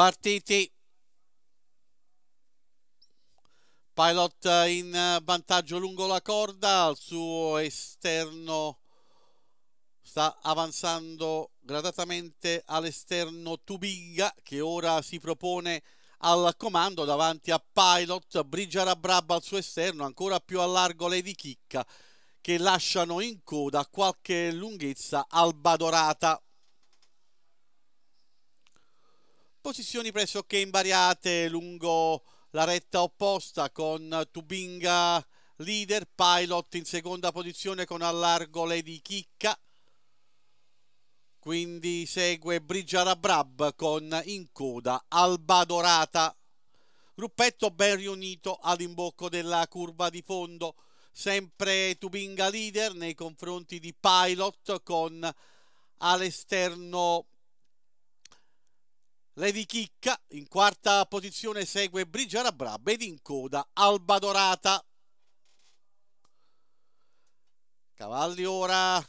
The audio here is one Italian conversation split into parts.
partiti Pilot in eh, vantaggio lungo la corda, al suo esterno sta avanzando gradatamente all'esterno Tubinga che ora si propone al comando davanti a Pilot, Brigiara Brabba al suo esterno, ancora più a largo Lady Chicca che lasciano in coda qualche lunghezza Alba Dorata. posizioni pressoché invariate lungo la retta opposta con Tubinga leader, Pilot in seconda posizione con allargo Lady Chicca, quindi segue Brigiara Brab con in coda Alba Dorata, gruppetto ben riunito all'imbocco della curva di fondo, sempre Tubinga leader nei confronti di Pilot con all'esterno Lady Chicca, in quarta posizione segue Brigiara Brab ed in coda Alba Dorata. Cavalli ora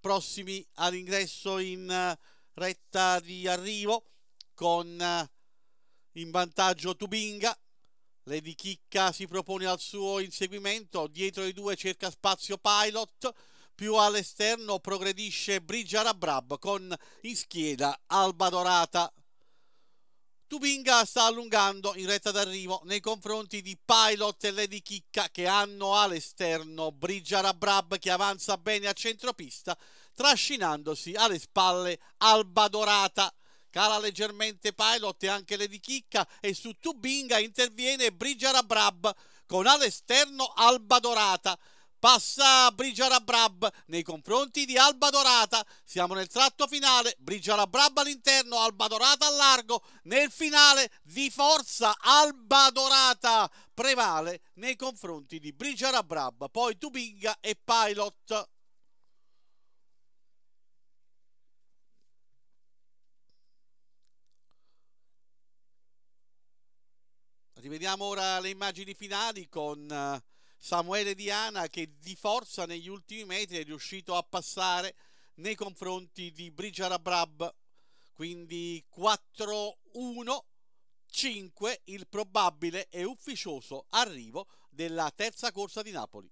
prossimi all'ingresso in eh, retta di arrivo con eh, in vantaggio Tubinga. Lady Chicca si propone al suo inseguimento, dietro i due cerca spazio Pilot, più all'esterno progredisce Brigiara Brab con in scheda Alba Dorata Tubinga sta allungando in retta d'arrivo nei confronti di Pilot e Lady Chicca che hanno all'esterno Brab che avanza bene a centropista trascinandosi alle spalle Alba Dorata. Cala leggermente Pilot e anche Lady Chicca e su Tubinga interviene Brab con all'esterno Alba Dorata passa Brigiara Brab nei confronti di Alba Dorata. Siamo nel tratto finale, Brigiara Brab all'interno, Alba Dorata al largo. Nel finale di forza Alba Dorata prevale nei confronti di Brigiara Brab, poi Tubinga e Pilot. Rivediamo ora le immagini finali con eh, Samuele Diana che di forza negli ultimi metri è riuscito a passare nei confronti di Brigiara Rabrab. quindi 4-1 5 il probabile e ufficioso arrivo della terza corsa di Napoli